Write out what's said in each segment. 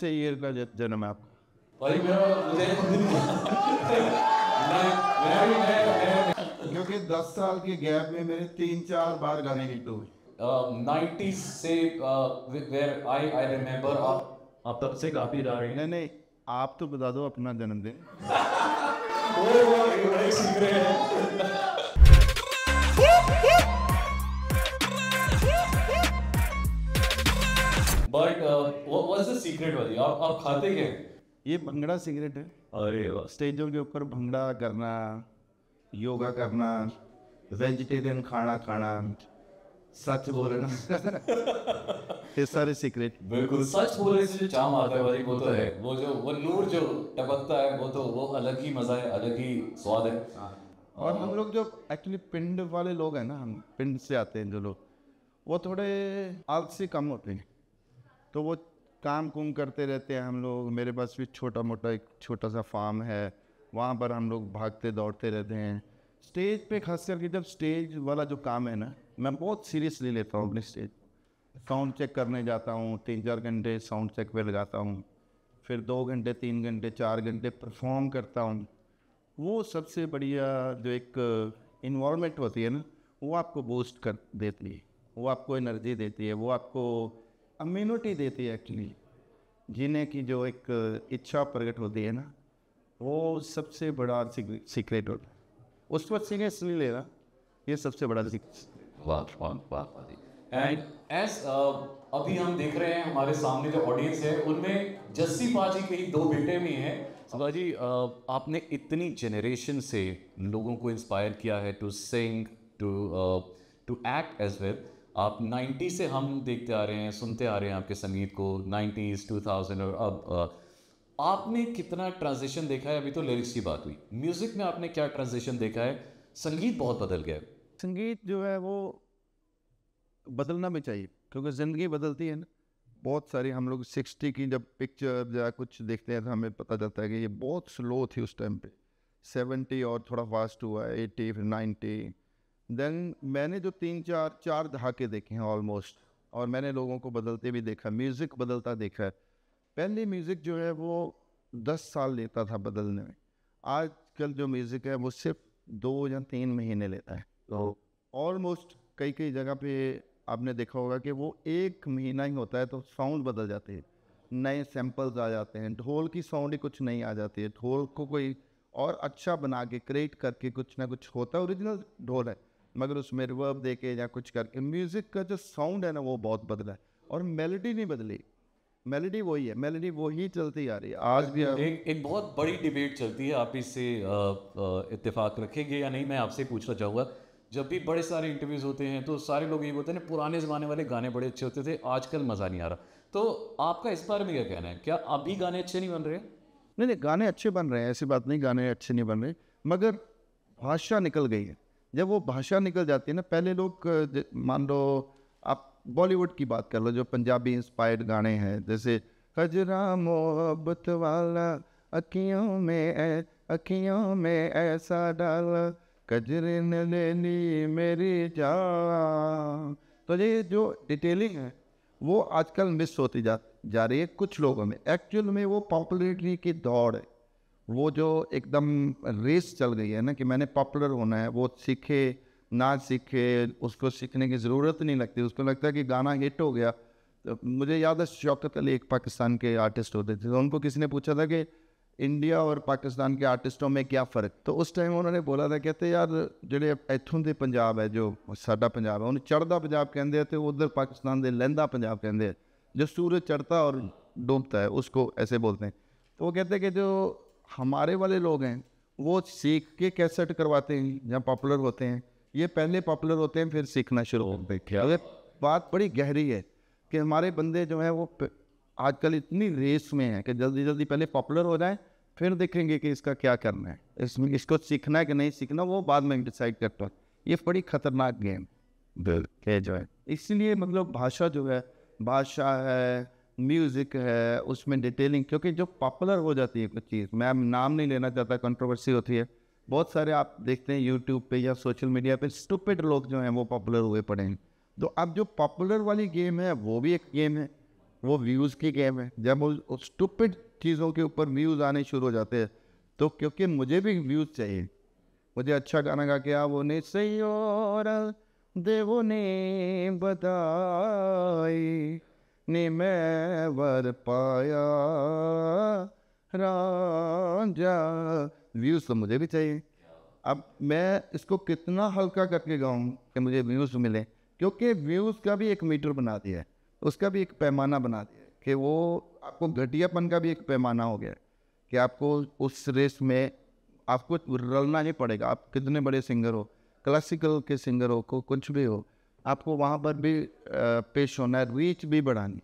से ईयर का जन्म है आपका भाई मेरा क्योंकि 10 साल के गैप में मेरे तीन चार बार गाने हिट हुए से आई आई रिमेम्बर आप आप तब से काफी रहे हैं नहीं नहीं आप तो बता दो अपना जन्मदिन वो वो कौन सा सीक्रेट वाली आप आप खाते क्या ये भंगड़ा सिगरेट है अरे स्टेजों के ऊपर भंगड़ा करना योगा करना वेजिटेरियन खाना खाना सच बोलना ये सारे सीक्रेट बिल्कुल सच बोलने से जो चाम आता है भाई वो तो है वो जो वो नूर जो टपकता है वो तो वो अलग ही मजा है अलग ही स्वाद है हाँ। और हम लोग जो एक्चुअली पिंड वाले लोग हैं ना हम पिंड से आते हैं जो लोग वो थोड़े आलसी कम होते हैं तो वो काम कुम करते रहते हैं हम लोग मेरे पास भी छोटा मोटा एक छोटा सा फार्म है वहाँ पर हम लोग भागते दौड़ते रहते हैं स्टेज पे खास करके जब स्टेज वाला जो काम है ना मैं बहुत सीरियसली लेता हूँ अपने स्टेज साउंड चेक करने जाता हूँ तीन चार घंटे साउंड चेक पे लगाता हूँ फिर दो घंटे तीन घंटे चार घंटे परफॉर्म करता हूँ वो सबसे बढ़िया जो एक इन्वामेंट होती है ना वो आपको बूस्ट कर देती है वो आपको एनर्जी देती है वो आपको अम्यूनिटी देती है एक्चुअली जीने की जो एक uh, इच्छा प्रकट होती है ना वो सबसे बड़ा सीक्रेट होता है उस पर सीरियस नहीं लेना ये सबसे बड़ा एंड एस uh, अभी हम देख रहे हैं हमारे सामने जो ऑडियंस है उनमें जस्सी पाजी के ही दो बेटे भी हैं जी uh, आपने इतनी जनरेशन से लोगों को इंस्पायर किया है to sing to to act as well आप 90 से हम देखते आ रहे हैं सुनते आ रहे हैं आपके संगीत को 90s 2000 और अब आपने कितना ट्रांजिशन देखा है अभी तो लिरिक्स की बात हुई म्यूज़िक में आपने क्या ट्रांजिशन देखा है संगीत बहुत बदल गया है संगीत जो है वो बदलना भी चाहिए क्योंकि ज़िंदगी बदलती है ना बहुत सारी हम लोग सिक्सटी की जब पिक्चर या कुछ देखते हैं तो हमें पता चलता है कि ये बहुत स्लो थी उस टाइम पे सेवेंटी और थोड़ा फास्ट हुआ एट्टी फिर नाइन्टी देन मैंने जो तीन चार चार दहाके देखे हैं ऑलमोस्ट और मैंने लोगों को बदलते भी देखा म्यूज़िक बदलता देखा है पहले म्यूज़िक जो है वो दस साल लेता था बदलने में आजकल जो म्यूज़िक है वो सिर्फ दो या तीन महीने लेता है तो ऑलमोस्ट कई कई जगह पे आपने देखा होगा कि वो एक महीना ही होता है तो साउंड बदल जाते हैं नए सैम्पल्स आ जाते हैं ढोल की साउंड ही कुछ नहीं आ जाती है ढोल को कोई और अच्छा बना के क्रिएट करके कुछ ना कुछ होता है ओरिजिनल ढोल है मगर उसमें रिवर्ब दे के या कुछ करके म्यूज़िक का जो साउंड है ना वो बहुत बदला है और मेलोडी नहीं बदली मेलोडी वही है मेलोडी वही चलती आ रही है आज भी आ... एक, एक बहुत बड़ी डिबेट चलती है आप इससे इत्तेफाक रखेंगे या नहीं मैं आपसे पूछना चाहूँगा जब भी बड़े सारे इंटरव्यूज़ होते हैं तो सारे लोग ये बोलते हैं पुराने ज़माने वाले गाने बड़े अच्छे होते थे आजकल मज़ा नहीं आ रहा तो आपका इस बारे में क्या कहना है क्या अभी गाने अच्छे नहीं बन रहे नहीं नहीं गाने अच्छे बन रहे हैं ऐसी बात नहीं गाने अच्छे नहीं बन रहे मगर भाषा निकल गई है जब वो भाषा निकल जाती है ना पहले लोग मान लो आप बॉलीवुड की बात कर लो जो पंजाबी इंस्पायर्ड गाने हैं जैसे खजरा मोहब्बत वाला अखियों में अखियों में ऐसा डाला कजरे ने ले ली मेरी जा तो ये जो डिटेलिंग है वो आजकल मिस होती जा जा रही है कुछ लोगों में एक्चुअल में वो पॉपुलरिटी की दौड़ है वो जो एकदम रेस चल गई है ना कि मैंने पॉपुलर होना है वो सीखे ना सीखे उसको सीखने की ज़रूरत नहीं लगती उसको लगता है कि गाना हिट हो गया तो मुझे याद है शौकत तो अली एक पाकिस्तान के आर्टिस्ट होते थे तो उनको किसी ने पूछा था कि इंडिया और पाकिस्तान के आर्टिस्टों में क्या फ़र्क तो उस टाइम उन्होंने बोला था कहते यार जो इतों के पंजाब है जो साडा पंजाब है उन्हें चढ़ता पंजाब कहें तो उधर पाकिस्तान के ਦੇ पंजाब कहें जो सूरज चढ़ता और डूबता है उसको ऐसे बोलते हैं तो वो कहते हैं कि जो हमारे वाले लोग हैं वो सीख के कैसेट करवाते हैं या पॉपुलर होते हैं ये पहले पॉपुलर होते हैं फिर सीखना शुरू होते हैं अगर बात बड़ी गहरी है कि हमारे बंदे जो हैं वो आजकल इतनी रेस में हैं कि जल्दी जल्दी पहले पॉपुलर हो जाए फिर देखेंगे कि इसका क्या करना है इसमें इसको सीखना है कि नहीं सीखना वो बाद में डिसाइड करता है ये बड़ी खतरनाक गेम है जो है इसलिए मतलब भाषा जो है भाषा है म्यूज़िक है उसमें डिटेलिंग क्योंकि जो पॉपुलर हो जाती है कुछ चीज़ मैं नाम नहीं लेना चाहता कंट्रोवर्सी होती है बहुत सारे आप देखते हैं यूट्यूब पे या सोशल मीडिया पे स्टूपिड लोग जो हैं वो पॉपुलर हुए पड़े हैं तो अब जो पॉपुलर वाली गेम है वो भी एक गेम है वो व्यूज़ की गेम है जब वो स्टूपिड चीज़ों के ऊपर व्यूज़ आने शुरू हो जाते हैं तो क्योंकि मुझे भी व्यूज़ चाहिए मुझे अच्छा गाना गा के आप उन्हें सही और देवो ने बताई ਨੀ पाया राजा व्यूज तो मुझे भी चाहिए अब मैं इसको कितना हल्का करके गाऊँ कि मुझे व्यूज़ मिले क्योंकि व्यूज़ का भी एक मीटर बना दिया है उसका भी एक पैमाना बना दिया है कि वो आपको घटियापन का भी एक पैमाना हो गया है कि आपको उस रेस में आपको रलना नहीं पड़ेगा आप कितने बड़े सिंगर हो क्लासिकल के सिंगर हो को कुछ भी हो आपको वहाँ पर भी पेश होना है रीच भी बढ़ानी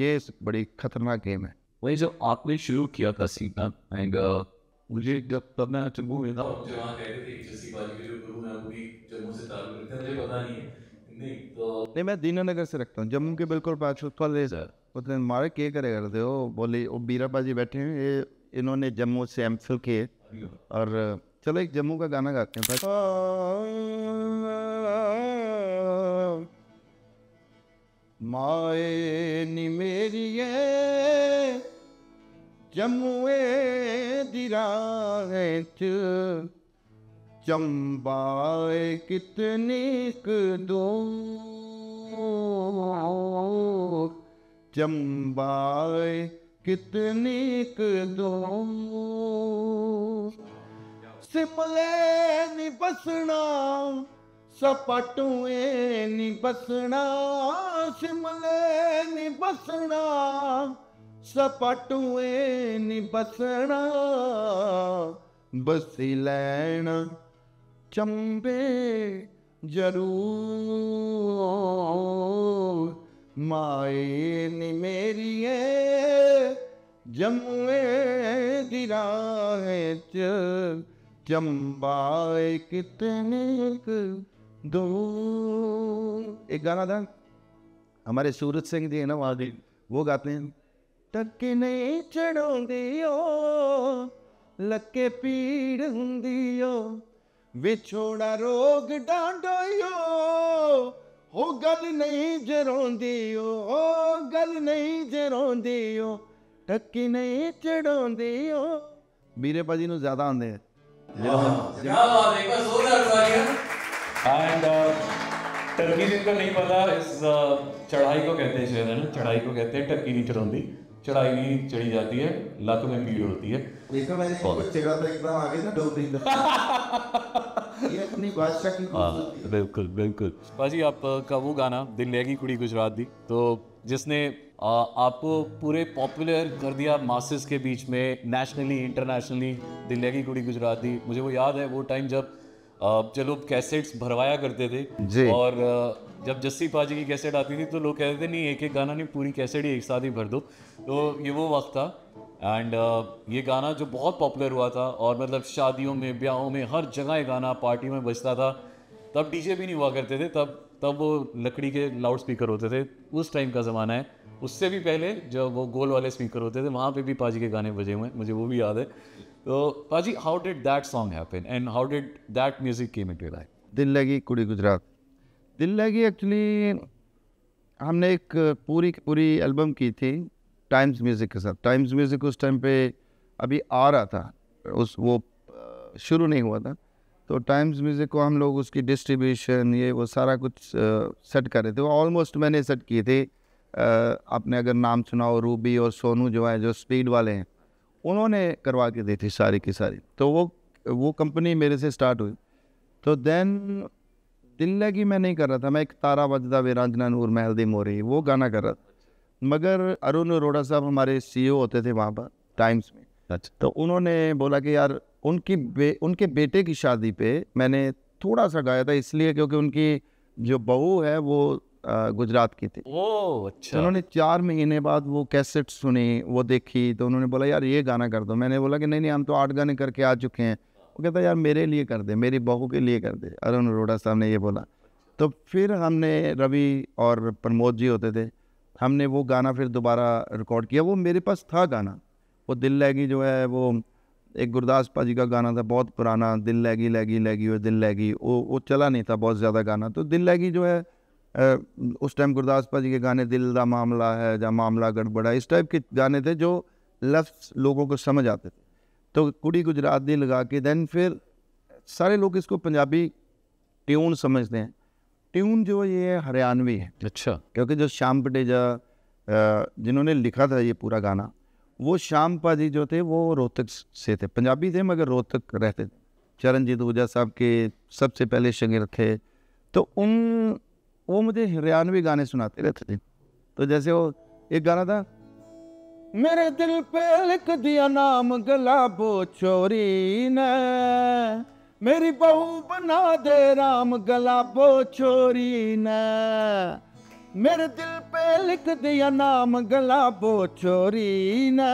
ये बड़ी खतरनाक गेम है वही जब आपने शुरू किया था सीखना एंड uh, मुझे जब तब मैं जब वो मिला जब वहाँ कहते थे जैसी बाजी के जो गुरु मैं वो भी जब मुझसे ताल्लुक रखते हैं मुझे पता नहीं है नहीं तो नहीं मैं दीनानगर से रखता हूँ जम्मू के बिल्कुल पास कॉलेज उस दिन मारे के करे करते हो बोले वो बीरा जी बैठे हैं ये इन्होंने जम्मू से एम फिल किए और चलो एक जम्मू का गाना गाते हैं oh, ਮਾਏ ਨੀ ਮੇਰੀਏ ਜਮੂਏ ਦੀ ਰਾਹੇ ਚ ਚੰਬਾਏ ਕਿਤਨੀ ਕਦੋਂ ਚੰਬਾਏ ਕਿਤਨੀ ਕਦੋਂ ਸਿਮਲੇ ਨੀ ਬਸਣਾ ਸਪਟੂਏ ਨੀ ਬਸਣਾ ਸਿਮਲੇ ਨੀ ਬਸਣਾ ਸਪਟੂਏ ਨੀ ਬਸਣਾ ਬਸੀ ਲੈਣ ਚੰਬੇ ਜਰੂਰ ਮਾਏ ਨੀ ਮੇਰੀ ਏ ਜੰਮੇ ਦੀ ਰਾਹ ਚ ਜੰਬਾਏ ਕਿਤਨੇ ਕੁ एक गाना था हमारे सूरज सिंह जी है ना वादी वो गाते हैं टके नहीं चढ़ोंदी लके पीड़ हुंदी रोग डांडो ओ गल नहीं जरोंदी ओ गल नहीं जरोंदी ओ नहीं चढ़ोंदी ओ मेरे ज्यादा आंदे एंड टर्की uh, जिनको नहीं पता इस uh, चढ़ाई को कहते हैं शायद है ना चढ़ाई को कहते हैं टर्की नहीं चढ़ाती चढ़ाई नहीं चढ़ी जाती है लातों में भीड़ होती है हाँ, बिल्कुल बिल्कुल भाजी आपका uh, वो गाना दिल लेगी कुड़ी गुजरात दी तो जिसने आ, आपको पूरे पॉपुलर कर दिया मासेस के बीच में नेशनली इंटरनेशनली दिल्ली की कुड़ी गुजरात दी मुझे वो याद है वो टाइम जब जो लोग कैसेट्स भरवाया करते थे जी और जब जस्सी पाजी की कैसेट आती थी तो लोग कहते थे नहीं एक एक गाना नहीं पूरी कैसेट ही एक साथ ही भर दो तो ये वो वक्त था एंड ये गाना जो बहुत पॉपुलर हुआ था और मतलब शादियों में ब्याहों में हर जगह ये गाना पार्टी में बजता था तब डीजे भी नहीं हुआ करते थे तब तब वो लकड़ी के लाउड स्पीकर होते थे उस टाइम का ज़माना है उससे भी पहले जो वो गोल वाले स्पीकर होते थे वहाँ पे भी पाजी के गाने बजे हुए हैं मुझे वो भी याद है तो पाजी how did that song happen and how did that music came into life दिल लगी कुड़ी गुजरात दिल लगी एक्चुअली हमने एक पूरी पूरी एल्बम की थी टाइम्स म्यूज़िक के साथ टाइम्स म्यूज़िक उस टाइम पे अभी आ रहा था उस वो शुरू नहीं हुआ था तो टाइम्स म्यूज़िक को हम लोग उसकी डिस्ट्रीब्यूशन ये वो सारा कुछ सेट कर रहे थे वो ऑलमोस्ट मैंने सेट किए थे आपने अगर नाम सुना हो रूबी और सोनू जो है जो स्पीड वाले हैं उन्होंने करवा के दी थी सारी की सारी तो वो वो कंपनी मेरे से स्टार्ट हुई तो देन दिल्ली की मैं नहीं कर रहा था मैं एक तारा वजदा वीरांजना नूर महल दी मोरी वो गाना कर रहा था मगर अरुण अरोड़ा साहब हमारे सी e होते थे वहाँ पर टाइम्स में अच्छा तो उन्होंने बोला कि यार उनकी बे उनके बेटे की शादी पे मैंने थोड़ा सा गाया था इसलिए क्योंकि उनकी जो बहू है वो गुजरात की थी ओ अच्छा उन्होंने चार महीने बाद वो कैसेट सुनी वो देखी तो उन्होंने बोला यार ये गाना कर दो मैंने बोला कि नहीं नहीं हम तो आठ गाने करके आ चुके हैं वो कहता यार मेरे लिए कर दे मेरी बहू के लिए कर दे अरुण अरोड़ा साहब ने ये बोला अच्छा। तो फिर हमने रवि और प्रमोद जी होते थे हमने वो गाना फिर दोबारा रिकॉर्ड किया वो मेरे पास था गाना वो दिल लैगी जो है वो एक गुरदास पाजी का गाना था बहुत पुराना दिल लैगी लैगी लैगी और दिल लैगी वो वो चला नहीं था बहुत ज़्यादा गाना तो दिल लैगी जो है उस टाइम गुरदासपा जी के गाने दिल का मामला है या मामला गड़बड़ा इस टाइप के गाने थे जो लफ्स लोगों को समझ आते थे तो कुड़ी गुजराती लगा के दैन फिर सारे लोग इसको पंजाबी ट्यून समझते हैं ट्यून जो ये हरियाणवी है अच्छा क्योंकि जो श्याम पटेजा जिन्होंने लिखा था ये पूरा गाना वो श्याम पाजी जो थे वो रोहतक से थे पंजाबी थे मगर रोहतक रहते थे चरणजीत ऊजा साहब के सबसे पहले शगिर थे तो उन वो मुझे हरियाणवी गाने सुनाते रहते थे तो जैसे वो एक गाना था मेरे दिल पे लिख दिया नाम गुलाबो चोरी ने मेरी बहू बना दे राम गुलाबो चोरी ने मेरे दिल पे लिख दिया नाम गुलाबो चोरी ने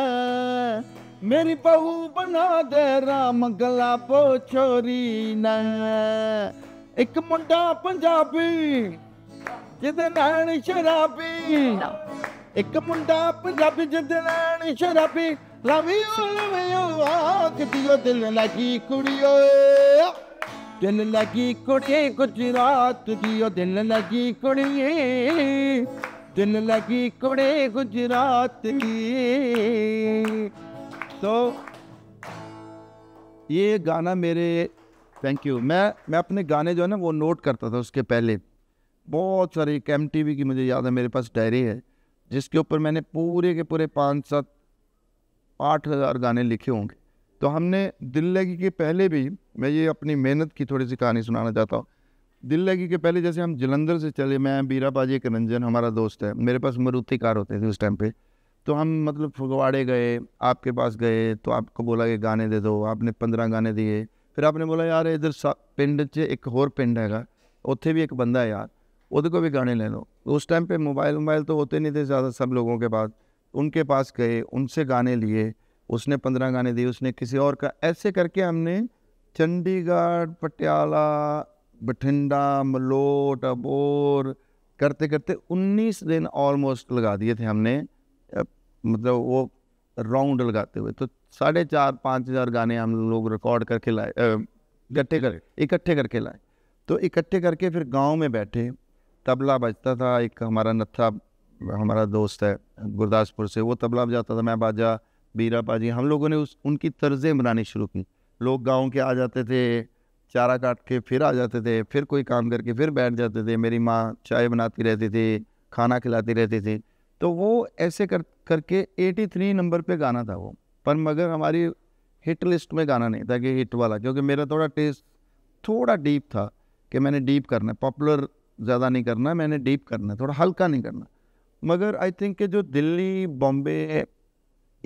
मेरी बहू बना दे राम गुलाबो चोरी ने एक मुंडा पंजाबी हम्म। दिन लगी कुड़ी गुजरात दियो दिन लगी कुड़िए लगी कुड़े गुजरात की तो ये गाना मेरे थैंक यू मैं मैं अपने गाने जो है ना वो नोट करता था उसके पहले बहुत सारे एक एम की मुझे याद है मेरे पास डायरी है जिसके ऊपर मैंने पूरे के पूरे पाँच सात आठ हज़ार गाने लिखे होंगे तो हमने दिल लगी के पहले भी मैं ये अपनी मेहनत की थोड़ी सी कहानी सुनाना चाहता हूँ दिल लगी के पहले जैसे हम जलंधर से चले मैं बीरा बाजी एक रंजन हमारा दोस्त है मेरे पास मरुति कार होते थे उस टाइम पे तो हम मतलब फुगवाड़े गए आपके पास गए तो आपको बोला कि गाने दे दो आपने पंद्रह गाने दिए फिर आपने बोला यार इधर पिंड से एक होर पिंड हैगा उत्थे भी एक बंदा है यार उधर को भी गाने ले लो उस टाइम पे मोबाइल मोबाइल तो होते नहीं थे ज़्यादा सब लोगों के पास उनके पास गए उनसे गाने लिए उसने पंद्रह गाने दिए उसने किसी और का ऐसे करके हमने चंडीगढ़ पटियाला बठिंडा मलोट अबोर करते करते 19 दिन ऑलमोस्ट लगा दिए थे हमने मतलब वो राउंड लगाते हुए तो साढ़े चार पाँच हज़ार गाने हम लोग रिकॉर्ड करके लाए इकट्ठे कर इकट्ठे करके लाए तो इकट्ठे करके फिर गांव में बैठे तबला बजता था एक हमारा नत्था हमारा दोस्त है गुरदासपुर से वो तबला बजाता था मैं बाजा बीरा बाजी हम लोगों ने उस उनकी तर्ज़ें बनानी शुरू की लोग गाँव के आ जाते थे चारा काट के फिर आ जाते थे फिर कोई काम करके फिर बैठ जाते थे मेरी माँ चाय बनाती रहती थी खाना खिलाती रहती थी तो वो ऐसे कर करके 83 नंबर पे गाना था वो पर मगर हमारी हिट लिस्ट में गाना नहीं था कि हिट वाला क्योंकि मेरा थोड़ा टेस्ट थोड़ा डीप था कि मैंने डीप करना है पॉपुलर ज़्यादा नहीं करना मैंने डीप करना थोड़ा हल्का नहीं करना मगर आई थिंक कि जो दिल्ली बॉम्बे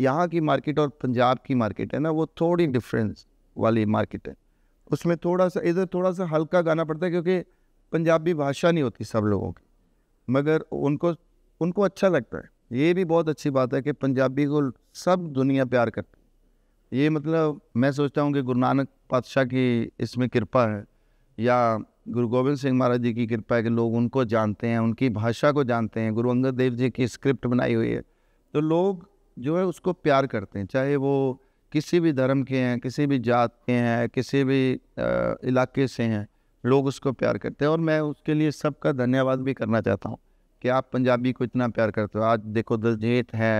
यहाँ की मार्केट और पंजाब की मार्केट है ना वो थोड़ी डिफरेंस वाली मार्केट है उसमें थोड़ा सा इधर थोड़ा सा हल्का गाना पड़ता है क्योंकि पंजाबी भाषा नहीं होती सब लोगों की मगर उनको उनको अच्छा लगता है ये भी बहुत अच्छी बात है कि पंजाबी को सब दुनिया प्यार करती है ये मतलब मैं सोचता हूँ कि गुरु नानक पातशाह की इसमें कृपा है या गुरु गोविंद सिंह महाराज जी की कृपा है कि लोग उनको जानते हैं उनकी भाषा को जानते हैं गुरु अंगद देव जी की स्क्रिप्ट बनाई हुई है तो लोग जो है उसको प्यार करते हैं चाहे वो किसी भी धर्म के हैं किसी भी जात के हैं किसी भी इलाके से हैं लोग उसको प्यार करते हैं और मैं उसके लिए सबका धन्यवाद भी करना चाहता हूँ कि आप पंजाबी को इतना प्यार करते हो आज देखो दलजीत है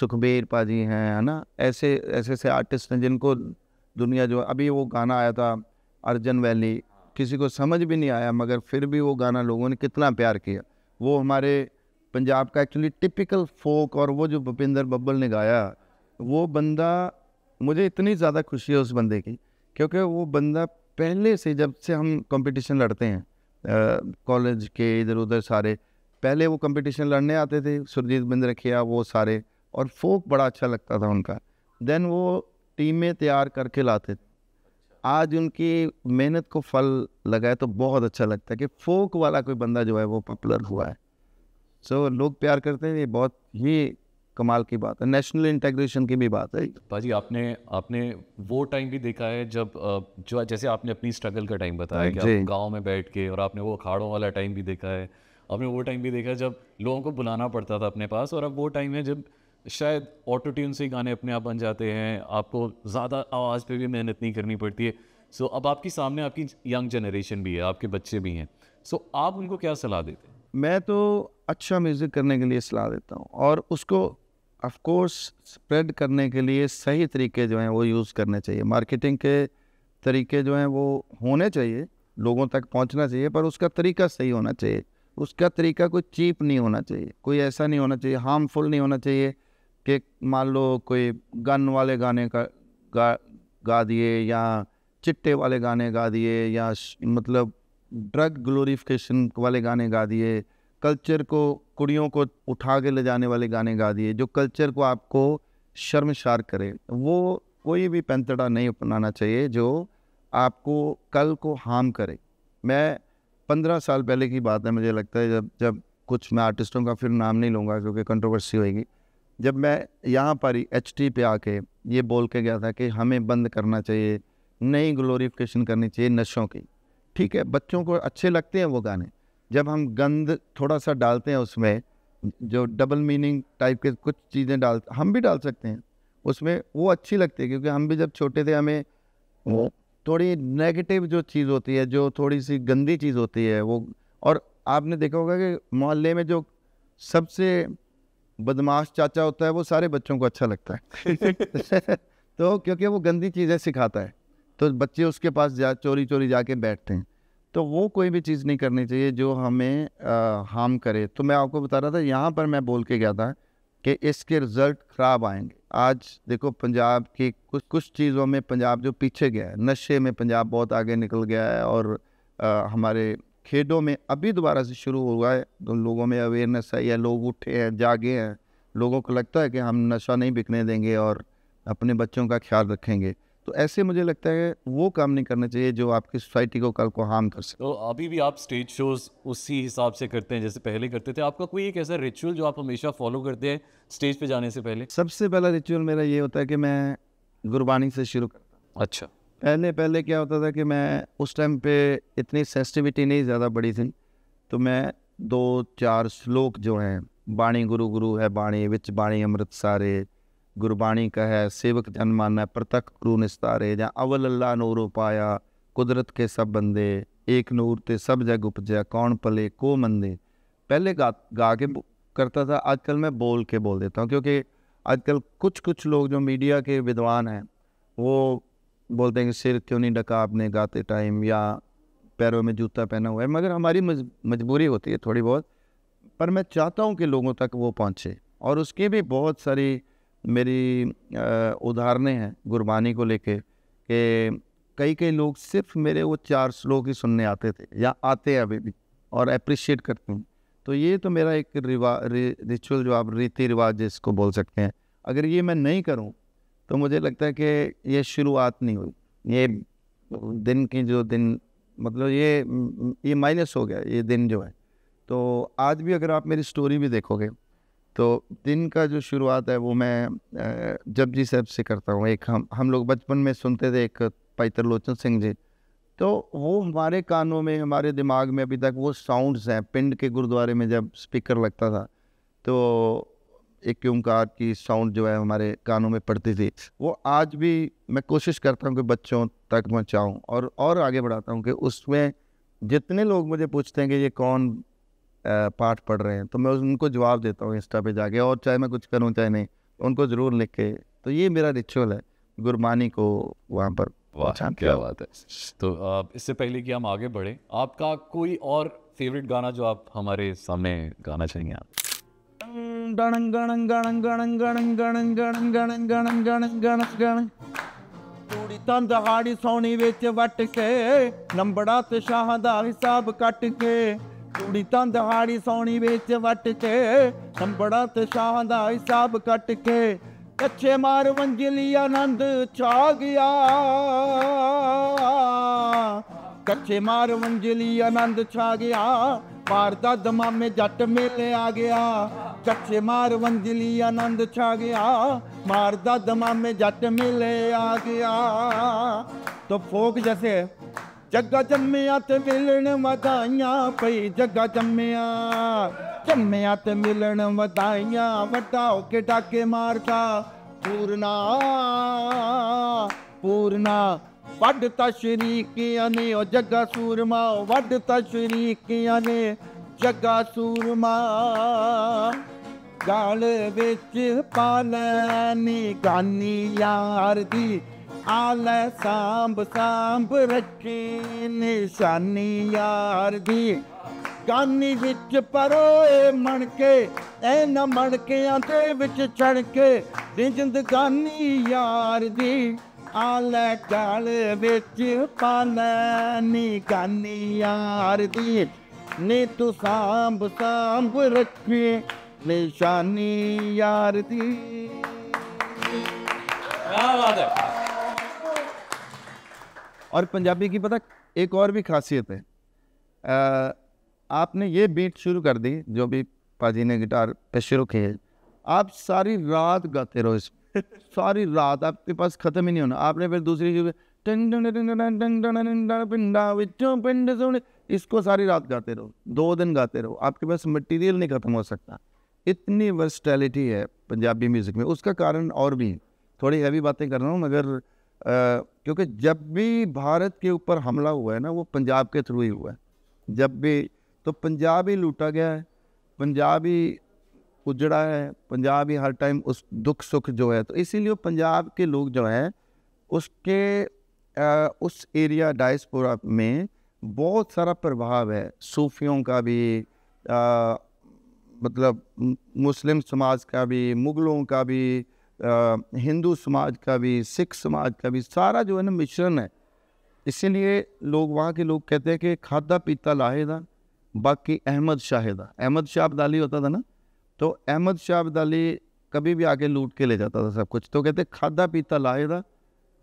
सुखबीर पाजी हैं है ना ऐसे ऐसे ऐसे आर्टिस्ट हैं जिनको दुनिया जो अभी वो गाना आया था अर्जन वैली किसी को समझ भी नहीं आया मगर फिर भी वो गाना लोगों ने कितना प्यार किया वो हमारे पंजाब का एक्चुअली टिपिकल फोक और वो जो भूपिंदर बब्बल ने गाया वो बंदा मुझे इतनी ज़्यादा खुशी है उस बंदे की क्योंकि वो बंदा पहले से जब से हम कंपटीशन लड़ते हैं कॉलेज के इधर उधर सारे पहले वो कंपटीशन लड़ने आते थे सुरजीत बिंद रखिया वो सारे और फोक बड़ा अच्छा लगता था उनका देन वो टीमें तैयार करके लाते थे आज उनकी मेहनत को फल लगाए तो बहुत अच्छा लगता है कि फोक वाला कोई बंदा जो है वो पॉपुलर हुआ है सो so, लोग प्यार करते हैं ये बहुत ही कमाल की बात है नेशनल इंटेग्रेशन की भी बात है भाजी आपने आपने वो टाइम भी देखा है जब जो जैसे आपने अपनी स्ट्रगल का टाइम बताया कि हाँ आप गांव में बैठ के और आपने वो अखाड़ों वाला टाइम भी देखा है आपने वो टाइम भी देखा जब लोगों को बुलाना पड़ता था अपने पास और अब वो टाइम है जब शायद ऑटो ट्यून से गाने अपने आप बन जाते हैं आपको ज़्यादा आवाज़ पे भी मेहनत नहीं करनी पड़ती है सो so, अब आपके सामने आपकी यंग जनरेशन भी है आपके बच्चे भी हैं सो so, आप उनको क्या सलाह देते हैं मैं तो अच्छा म्यूज़िक करने के लिए सलाह देता हूँ और उसको ऑफकोर्स स्प्रेड करने के लिए सही तरीके जो हैं वो यूज़ करने चाहिए मार्केटिंग के तरीके जो हैं वो होने चाहिए लोगों तक पहुंचना चाहिए पर उसका तरीका सही होना चाहिए उसका तरीका कोई चीप नहीं होना चाहिए कोई ऐसा नहीं होना चाहिए हार्मफुल नहीं होना चाहिए कि मान लो कोई गन वाले गाने का गा गा दिए या चिट्टे वाले गाने गा दिए या मतलब ड्रग ग्लोरीफिकेशन वाले गाने गा दिए कल्चर को कुड़ियों को उठा के ले जाने वाले गाने गा दिए जो कल्चर को आपको शर्मशार करे वो कोई भी पैंतड़ा नहीं अपनाना चाहिए जो आपको कल को हार्म करे मैं पंद्रह साल पहले की बात है मुझे लगता है जब जब कुछ मैं आर्टिस्टों का फिर नाम नहीं लूँगा क्योंकि कंट्रोवर्सी होगी जब मैं यहाँ पर ही एच टी पे आके ये बोल के गया था कि हमें बंद करना चाहिए नई ग्लोरिफिकेशन करनी चाहिए नशों की ठीक है बच्चों को अच्छे लगते हैं वो गाने जब हम गंद थोड़ा सा डालते हैं उसमें जो डबल मीनिंग टाइप के कुछ चीज़ें डाल हम भी डाल सकते हैं उसमें वो अच्छी लगती है क्योंकि हम भी जब छोटे थे हमें वो थोड़ी नेगेटिव जो चीज़ होती है जो थोड़ी सी गंदी चीज़ होती है वो और आपने देखा होगा कि मोहल्ले में जो सबसे बदमाश चाचा होता है वो सारे बच्चों को अच्छा लगता है तो क्योंकि वो गंदी चीज़ें सिखाता है तो बच्चे उसके पास जा चोरी चोरी जाके बैठते हैं तो वो कोई भी चीज़ नहीं करनी चाहिए जो हमें हार्म करे तो मैं आपको बता रहा था यहाँ पर मैं बोल के गया था कि इसके रिज़ल्ट ख़राब आएंगे आज देखो पंजाब की कुछ कुछ चीज़ों में पंजाब जो पीछे गया है नशे में पंजाब बहुत आगे निकल गया है और आ, हमारे खेडों में अभी दोबारा से शुरू हुआ है तो लोगों में अवेयरनेस है या लोग उठे हैं जागे हैं लोगों को लगता है कि हम नशा नहीं बिकने देंगे और अपने बच्चों का ख्याल रखेंगे तो ऐसे मुझे लगता है वो काम नहीं करना चाहिए जो आपकी सोसाइटी को कल को हार्म कर सके तो अभी भी आप स्टेज शोज उसी हिसाब से करते हैं जैसे पहले करते थे आपका कोई एक ऐसा रिचुअल जो आप हमेशा फॉलो करते हैं स्टेज पे जाने से पहले सबसे पहला रिचुअल मेरा ये होता है कि मैं गुरबानी से शुरू करता अच्छा पहले पहले क्या होता था कि मैं उस टाइम पे इतनी सेंसिटिविटी नहीं ज़्यादा बड़ी थी तो मैं दो चार श्लोक जो हैं बाणी गुरु गुरु है बाणी विच बाणी अमृत सारे गुरबाणी का है सेवक जन माना प्रतक गुरु निस्तारे या अवल अल्लाह नूर उपाया कुदरत के सब बंदे एक नूर ते सब जग उपजया कौन पले को मंदे पहले गा गा के करता था आजकल मैं बोल के बोल देता हूँ क्योंकि आजकल कुछ कुछ लोग जो मीडिया के विद्वान हैं वो बोलते हैं कि सिर क्यों नहीं ढका आपने गाते टाइम या पैरों में जूता पहना हुआ है मगर हमारी मजबूरी होती है थोड़ी बहुत पर मैं चाहता हूँ कि लोगों तक वो पहुँचे और उसकी भी बहुत सारी मेरी उदाहरणें हैं गुरबानी को लेके कि कई कई लोग सिर्फ मेरे वो चार श्लोक ही सुनने आते थे या आते हैं अभी भी और अप्रिशिएट करते हैं तो ये तो मेरा एक रिवा रि, रिचुअल जो आप रीति रिवाज जिसको बोल सकते हैं अगर ये मैं नहीं करूँ तो मुझे लगता है कि ये शुरुआत नहीं हुई ये दिन की जो दिन मतलब ये ये माइनस हो गया ये दिन जो है तो आज भी अगर आप मेरी स्टोरी भी देखोगे तो दिन का जो शुरुआत है वो मैं जी साहब से करता हूँ एक हम हम लोग बचपन में सुनते थे एक पैतर लोचन सिंह जी तो वो हमारे कानों में हमारे दिमाग में अभी तक वो साउंड्स हैं पिंड के गुरुद्वारे में जब स्पीकर लगता था तो एक ओंकार की साउंड जो है हमारे कानों में पड़ती थी वो आज भी मैं कोशिश करता हूँ कि बच्चों तक पहुँचाऊँ और और आगे बढ़ाता हूँ कि उसमें जितने लोग मुझे पूछते हैं कि ये कौन पाठ पढ़ रहे हैं तो मैं उनको जवाब देता हूँ इंस्टा पे जाके और चाहे मैं कुछ करूँ चाहे नहीं तो उनको ज़रूर लिख के तो ये मेरा रिचुअल है गुरबानी को वहाँ पर वाह क्या बात है तो इससे पहले कि हम आगे बढ़ें आपका कोई और फेवरेट गाना जो आप हमारे सामने गाना चाहेंगे आप ਗਣ ਗਣ ਗਣ ਗਣ ਗਣ ਗਣ ਗਣ ਗਣ ਗਣ ਗਣ ਗਣ ਗਣ ਤੰਦਹਾੜੀ ਸੋਣੀ ਵਿੱਚ ਵੱਟ ਕੇ ਨੰਬੜਾ ਤੇ ਸ਼ਾਹ ਦਾ ਹਿਸਾਬ ਕੱਟ ਕੇ ਤੂੜੀ ਤੰਦਹਾੜੀ ਸੋਣੀ ਵਿੱਚ ਵੱਟ ਕੇ ਨੰਬੜਾ ਤੇ ਸ਼ਾਹ ਦਾ ਹਿਸਾਬ ਕੱਟ ਕੇ ਕੱਚੇ ਮਾਰ ਵੰਜਲੀ ਆਨੰਦ ਛਾ ਗਿਆ ਕੱਚੇ ਮਾਰ ਵੰਜਲੀ ਆਨੰਦ ਛਾ ਗਿਆ पारदा दमा में जट मेले आ गया जट से मार वंजली आनंद छा गया मारदा दमा में जट मेले आ गया तो फोक जैसे जग्गा जम्मिया ते मिलन वधाइयां पई जग्गा जम्मिया जम्मिया ते मिलन वधाइयां वटाओ के डाके मारता ਵੱਢਤਾ ਸ਼ਰੀਕਿਆਂ ਨੇ ਉਹ ਜੱਗਾ ਸੂਰਮਾ ਵੱਢਤਾ ਸ਼ਰੀਕਿਆਂ ਨੇ ਜੱਗਾ ਸੂਰਮਾ ਗਾਲ ਵਿੱਚ ਪਾਲਨੀ ਗਾਨੀ ਯਾਰ ਦੀ ਆਲੇ ਸਾਂਭ ਸਾਂਭ ਰੱਖੀ ਨਿਸ਼ਾਨੀ ਯਾਰ ਦੀ ਗਾਨੀ ਵਿੱਚ ਪਰੋਏ ਮਣ ਕੇ ਐ ਨਾ ਮਣ ਕੇ ਆਂਦੇ ਵਿੱਚ ਚੜ ਕੇ ਜਿੰਦ ਗਾਨੀ ਯਾਰ ਦੀ ਆਲ ਚਾਲ ਵਿੱਚ ਪਾਲੈ ਨੀ ਕਾਨੀ ਯਾਰ ਦੀ ਨੇ ਤੂੰ ਸਾਂਭ ਸਾਂਭ ਰੱਖੀ ਨਿਸ਼ਾਨੀ ਯਾਰ ਦੀ और पंजाबी की पता एक और भी खासियत है आ, आपने ये बीट शुरू कर दी जो भी पाजी ने गिटार पे शुरू किए आप सारी रात गाते रहो इसमें सारी रात आपके पास खत्म ही नहीं होना आपने फिर दूसरी चीज इसको सारी रात गाते रहो दो दिन गाते रहो आपके पास मटेरियल नहीं खत्म हो सकता इतनी वर्सटैलिटी है पंजाबी म्यूज़िक में उसका कारण और भी थोड़ी हैवी बातें कर रहा हूँ मगर क्योंकि जब भी भारत के ऊपर हमला हुआ है ना वो पंजाब के थ्रू ही हुआ है जब भी तो पंजाब ही लूटा गया है पंजाब ही उजड़ा है पंजाब ही हर टाइम उस दुख सुख जो है तो इसीलिए पंजाब के लोग जो हैं उसके आ, उस एरिया डायस्पोरा में बहुत सारा प्रभाव है सूफियों का भी आ, मतलब मुस्लिम समाज का भी मुग़लों का भी हिंदू समाज का भी सिख समाज का भी सारा जो है ना मिश्रण है इसीलिए लोग वहाँ के लोग कहते हैं कि खादा पीता लाहेदा बाकी अहमद शाहिदा अहमद शाह अब्दाली होता था ना तो अहमद शाह अब्दाली कभी भी आके लूट के ले जाता था सब कुछ तो कहते खादा पीता था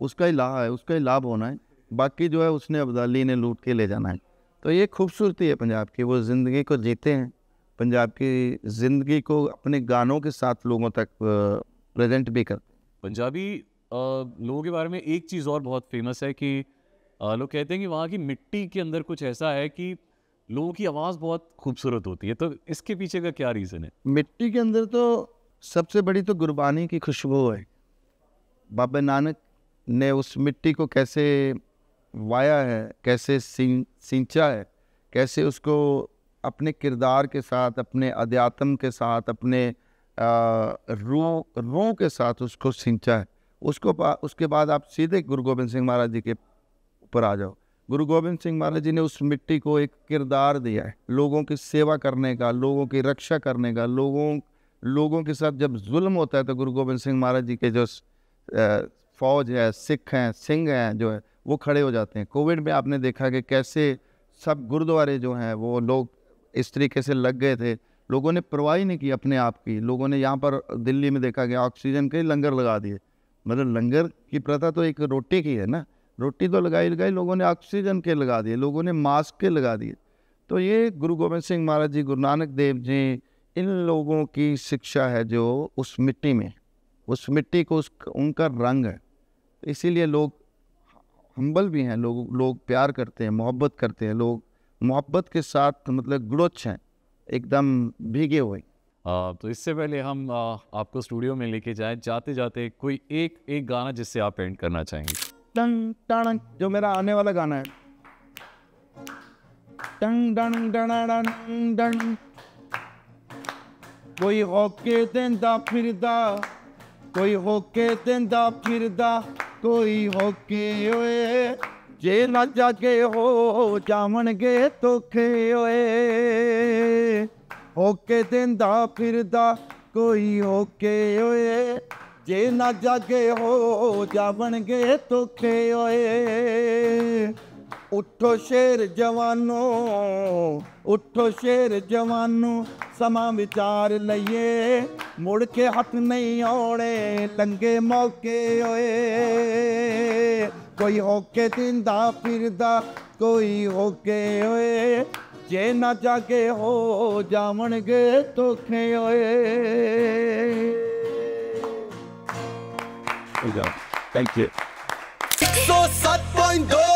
उसका ही लाभ है उसका ही लाभ होना है बाकी जो है उसने अब्दाली ने लूट के ले जाना है तो ये खूबसूरती है पंजाब की वो ज़िंदगी को जीते हैं पंजाब की ज़िंदगी को अपने गानों के साथ लोगों तक प्रेजेंट भी करते पंजाबी लोगों के बारे में एक चीज़ और बहुत फेमस है कि लोग कहते हैं कि वहाँ की मिट्टी के अंदर कुछ ऐसा है कि लोगों की आवाज़ बहुत खूबसूरत होती है तो इसके पीछे का क्या रीज़न है मिट्टी के अंदर तो सबसे बड़ी तो गुरबानी की खुशबू है बाबा नानक ने उस मिट्टी को कैसे वाया है कैसे सिंचा है कैसे उसको अपने किरदार के साथ अपने अध्यात्म के साथ अपने रूह रूह के साथ उसको सिंचा है उसको उसके बाद आप सीधे गुरु गोबिंद सिंह महाराज जी के ऊपर आ जाओ गुरु गोविंद सिंह महाराज जी ने उस मिट्टी को एक किरदार दिया है लोगों की सेवा करने का लोगों की रक्षा करने का लोगों लोगों के साथ जब जुल्म होता है तो गुरु गोविंद सिंह महाराज जी के जो फौज है सिख हैं सिंह हैं जो है वो खड़े हो जाते हैं कोविड में आपने देखा कि कैसे सब गुरुद्वारे जो हैं वो लोग इस तरीके से लग गए थे लोगों ने परवाही नहीं की अपने आप की लोगों ने यहाँ पर दिल्ली में देखा गया ऑक्सीजन के लंगर लगा दिए मतलब लंगर की प्रथा तो एक रोटी की है ना रोटी तो लगाई लगाई लोगों ने ऑक्सीजन के लगा दिए लोगों ने मास्क के लगा दिए तो ये गुरु गोविंद सिंह महाराज जी गुरु नानक देव जी इन लोगों की शिक्षा है जो उस मिट्टी में उस मिट्टी को उस उनका रंग है इसीलिए लोग हम्बल भी हैं लोग लोग प्यार करते हैं मोहब्बत करते हैं लोग मोहब्बत के साथ मतलब ग्रोच हैं एकदम भीगे हुए आ, तो इससे पहले हम आ, आपको स्टूडियो में लेके जाएं जाते जाते कोई एक एक गाना जिससे आप पेंट करना चाहेंगे टंग टंग जो मेरा आने वाला गाना है टंग डंग डंग डंग कोई होके देंदा फिरदा कोई होके देंदा फिरदा कोई होके ओए जे ना जागे हो जामन जावणगे धोखे ओए होके देंदा फिरदा कोई होके ओए जे ना जागे हो जावन गे ਓਏ उठो शेर जवानो उठो शेर जवानो समा विचार लइए मुड़ के हथ नहीं औड़े लंगे मौके ओए कोई होके दिंदा फिरदा कोई होके ओए जे ना जागे हो जावणगे तोखे ओए you Thank you.